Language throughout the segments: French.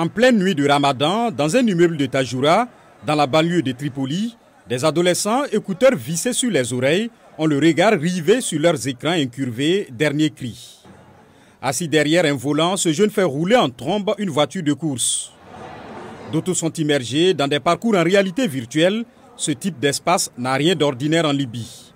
En pleine nuit de Ramadan, dans un immeuble de Tajoura, dans la banlieue de Tripoli, des adolescents, écouteurs vissés sur les oreilles, ont le regard rivé sur leurs écrans incurvés, dernier cri. Assis derrière un volant, ce jeune fait rouler en trombe une voiture de course. D'autres sont immergés dans des parcours en réalité virtuelle. Ce type d'espace n'a rien d'ordinaire en Libye.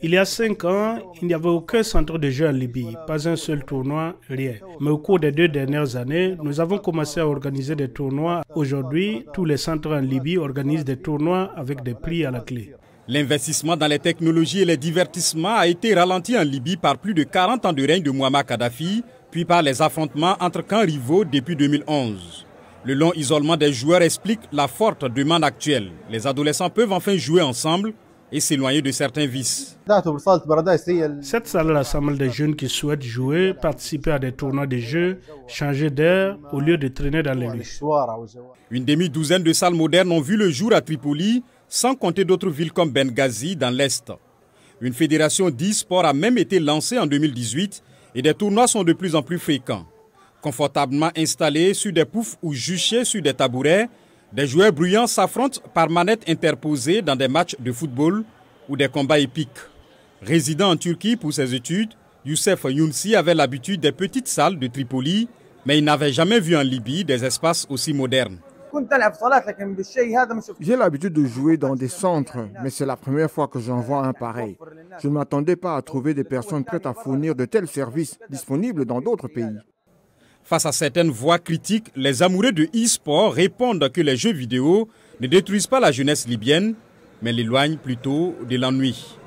Il y a cinq ans, il n'y avait aucun centre de jeu en Libye, pas un seul tournoi, rien. Mais au cours des deux dernières années, nous avons commencé à organiser des tournois. Aujourd'hui, tous les centres en Libye organisent des tournois avec des prix à la clé. L'investissement dans les technologies et les divertissements a été ralenti en Libye par plus de 40 ans de règne de Muammar Kadhafi, puis par les affrontements entre camps rivaux depuis 2011. Le long isolement des joueurs explique la forte demande actuelle. Les adolescents peuvent enfin jouer ensemble et s'éloigner de certains vices. Cette salle rassemble des jeunes qui souhaitent jouer, participer à des tournois de jeux, changer d'air au lieu de traîner dans les rues. Une demi-douzaine de salles modernes ont vu le jour à Tripoli, sans compter d'autres villes comme Benghazi dans l'Est. Une fédération d'e-sport a même été lancée en 2018 et des tournois sont de plus en plus fréquents. Confortablement installés sur des poufs ou juchés sur des tabourets, des joueurs bruyants s'affrontent par manette interposée dans des matchs de football ou des combats épiques. Résident en Turquie pour ses études, Youssef Younsi avait l'habitude des petites salles de Tripoli, mais il n'avait jamais vu en Libye des espaces aussi modernes. J'ai l'habitude de jouer dans des centres, mais c'est la première fois que j'en vois un pareil. Je ne m'attendais pas à trouver des personnes prêtes à fournir de tels services disponibles dans d'autres pays. Face à certaines voix critiques, les amoureux de e-sport répondent que les jeux vidéo ne détruisent pas la jeunesse libyenne, mais l'éloignent plutôt de l'ennui.